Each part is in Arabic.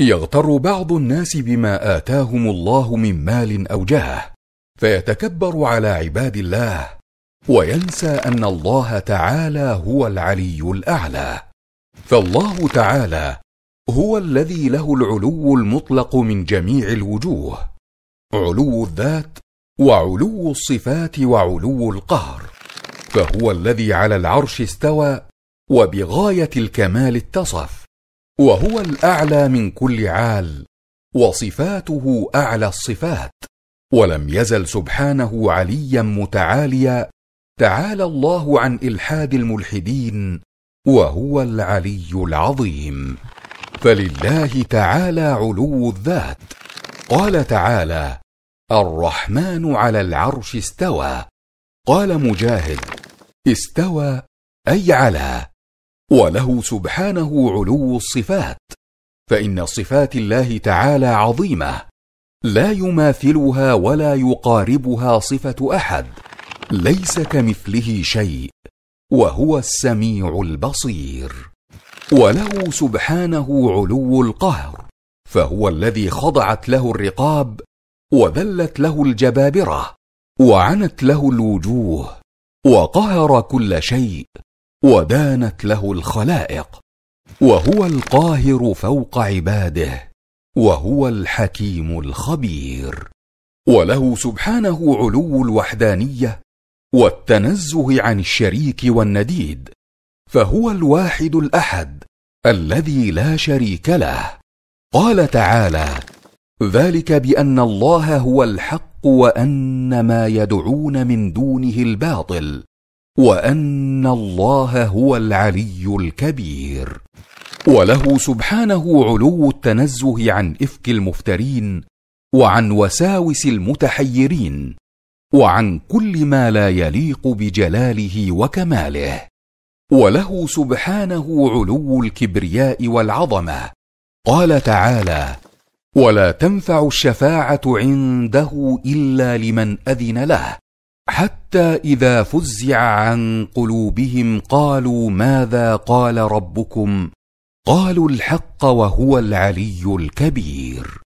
يغتر بعض الناس بما اتاهم الله من مال او جاه فيتكبر على عباد الله وينسى ان الله تعالى هو العلي الاعلى فالله تعالى هو الذي له العلو المطلق من جميع الوجوه علو الذات وعلو الصفات وعلو القهر فهو الذي على العرش استوى وبغايه الكمال اتصف وهو الاعلى من كل عال وصفاته اعلى الصفات ولم يزل سبحانه عليا متعاليا تعالى الله عن الحاد الملحدين وهو العلي العظيم فلله تعالى علو الذات قال تعالى الرحمن على العرش استوى قال مجاهد استوى اي على وله سبحانه علو الصفات فان صفات الله تعالى عظيمه لا يماثلها ولا يقاربها صفه احد ليس كمثله شيء وهو السميع البصير وله سبحانه علو القهر فهو الذي خضعت له الرقاب وذلت له الجبابره وعنت له الوجوه وقهر كل شيء ودانت له الخلائق وهو القاهر فوق عباده وهو الحكيم الخبير وله سبحانه علو الوحدانيه والتنزه عن الشريك والنديد فهو الواحد الاحد الذي لا شريك له قال تعالى ذلك بان الله هو الحق وان ما يدعون من دونه الباطل وان الله هو العلي الكبير وله سبحانه علو التنزه عن افك المفترين وعن وساوس المتحيرين وعن كل ما لا يليق بجلاله وكماله وله سبحانه علو الكبرياء والعظمه قال تعالى ولا تنفع الشفاعه عنده الا لمن اذن له حتى حتى اذا فزع عن قلوبهم قالوا ماذا قال ربكم قالوا الحق وهو العلي الكبير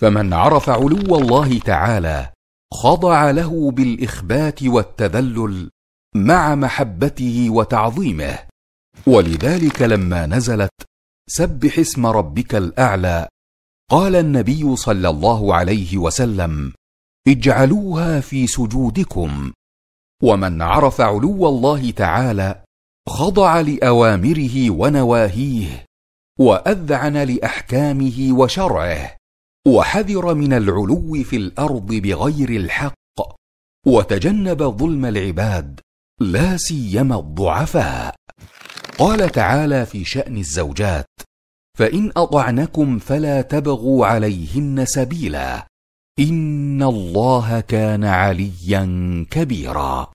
فمن عرف علو الله تعالى خضع له بالاخبات والتذلل مع محبته وتعظيمه ولذلك لما نزلت سبح اسم ربك الاعلى قال النبي صلى الله عليه وسلم اجعلوها في سجودكم ومن عرف علو الله تعالى خضع لاوامره ونواهيه واذعن لاحكامه وشرعه وحذر من العلو في الارض بغير الحق وتجنب ظلم العباد لا سيما الضعفاء قال تعالى في شان الزوجات فان اطعنكم فلا تبغوا عليهن سبيلا ان الله كان عليا كبيرا